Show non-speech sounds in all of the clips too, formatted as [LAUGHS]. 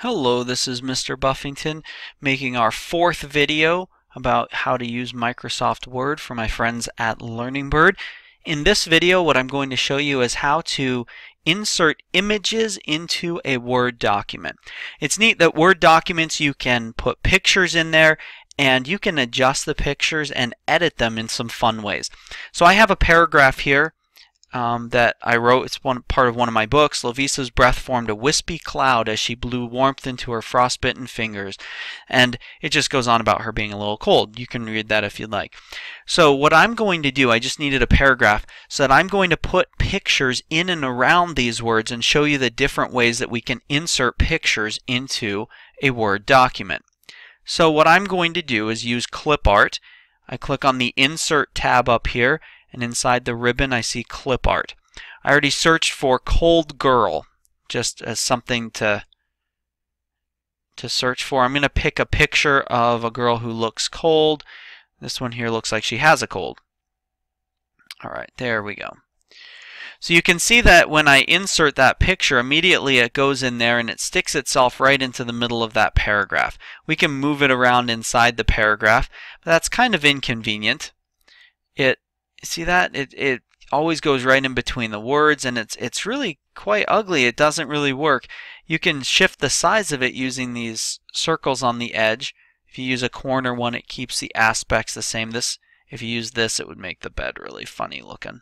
Hello, this is Mr. Buffington making our fourth video about how to use Microsoft Word for my friends at Learning Bird. In this video, what I'm going to show you is how to insert images into a Word document. It's neat that Word documents, you can put pictures in there and you can adjust the pictures and edit them in some fun ways. So I have a paragraph here um, that I wrote. It's one part of one of my books. Lovisa's breath formed a wispy cloud as she blew warmth into her frostbitten fingers, and it just goes on about her being a little cold. You can read that if you'd like. So what I'm going to do, I just needed a paragraph, so that I'm going to put pictures in and around these words and show you the different ways that we can insert pictures into a Word document. So what I'm going to do is use clip art. I click on the insert tab up here and inside the ribbon I see clip art. I already searched for cold girl just as something to to search for. I'm going to pick a picture of a girl who looks cold. This one here looks like she has a cold. All right, there we go. So you can see that when I insert that picture, immediately it goes in there and it sticks itself right into the middle of that paragraph. We can move it around inside the paragraph, but that's kind of inconvenient. It see that it it always goes right in between the words and it's it's really quite ugly it doesn't really work you can shift the size of it using these circles on the edge if you use a corner one it keeps the aspects the same this if you use this it would make the bed really funny looking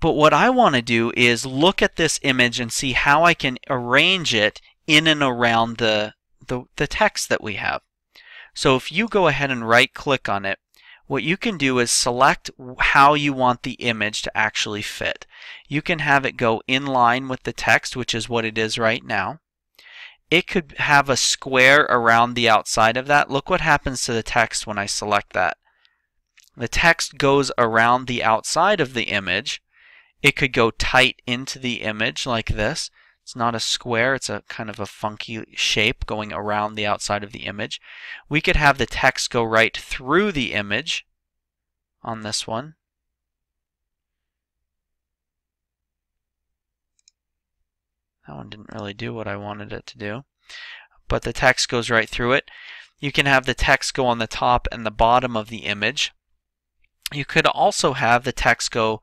but what I want to do is look at this image and see how I can arrange it in and around the, the, the text that we have. So if you go ahead and right click on it what you can do is select how you want the image to actually fit. You can have it go in line with the text, which is what it is right now. It could have a square around the outside of that. Look what happens to the text when I select that. The text goes around the outside of the image. It could go tight into the image like this. It's not a square, it's a kind of a funky shape going around the outside of the image. We could have the text go right through the image on this one. That one didn't really do what I wanted it to do. But the text goes right through it. You can have the text go on the top and the bottom of the image. You could also have the text go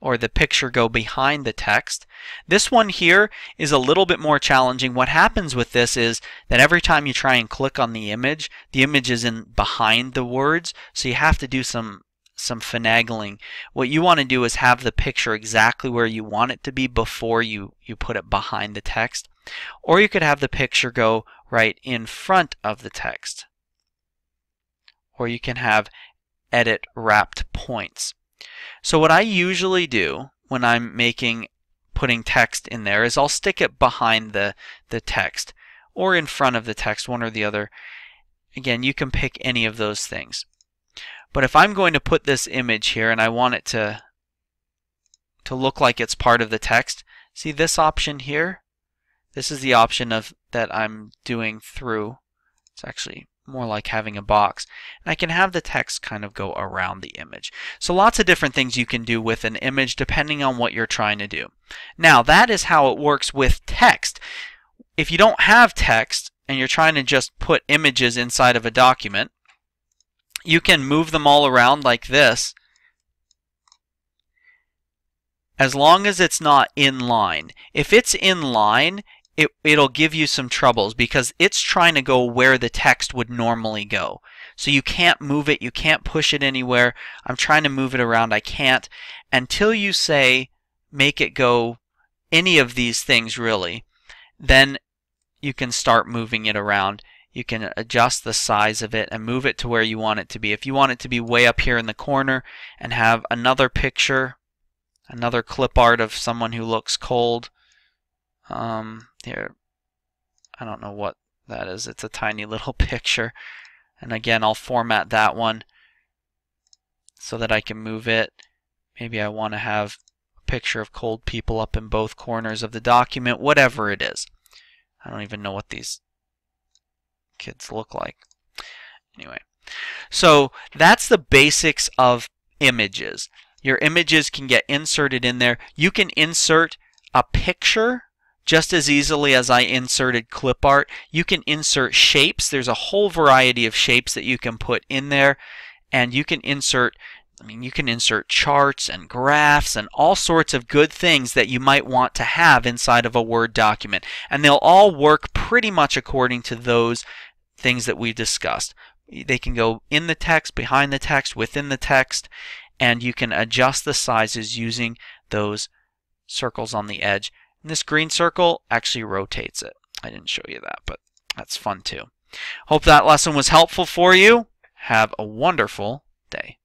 or the picture go behind the text. This one here is a little bit more challenging. What happens with this is that every time you try and click on the image, the image is in behind the words, so you have to do some some finagling. What you want to do is have the picture exactly where you want it to be before you, you put it behind the text. Or you could have the picture go right in front of the text. Or you can have edit wrapped points. So what I usually do when I'm making putting text in there is I'll stick it behind the, the text or in front of the text, one or the other. Again, you can pick any of those things. But if I'm going to put this image here and I want it to, to look like it's part of the text, see this option here? This is the option of that I'm doing through. It's actually more like having a box. And I can have the text kind of go around the image. So lots of different things you can do with an image depending on what you're trying to do. Now that is how it works with text. If you don't have text and you're trying to just put images inside of a document, you can move them all around like this as long as it's not in line. If it's in line, it, it'll give you some troubles because it's trying to go where the text would normally go. So you can't move it, you can't push it anywhere. I'm trying to move it around, I can't. Until you say, make it go any of these things really, then you can start moving it around you can adjust the size of it and move it to where you want it to be. If you want it to be way up here in the corner and have another picture, another clip art of someone who looks cold, um, here, I don't know what that is. It's a tiny little [LAUGHS] picture. And again, I'll format that one so that I can move it. Maybe I want to have a picture of cold people up in both corners of the document, whatever it is. I don't even know what these kids look like. Anyway, so that's the basics of images. Your images can get inserted in there. You can insert a picture just as easily as I inserted clip art. You can insert shapes. There's a whole variety of shapes that you can put in there. And you can insert I mean, you can insert charts and graphs and all sorts of good things that you might want to have inside of a Word document. And they'll all work pretty much according to those things that we discussed. They can go in the text, behind the text, within the text, and you can adjust the sizes using those circles on the edge. And this green circle actually rotates it. I didn't show you that, but that's fun too. Hope that lesson was helpful for you. Have a wonderful day.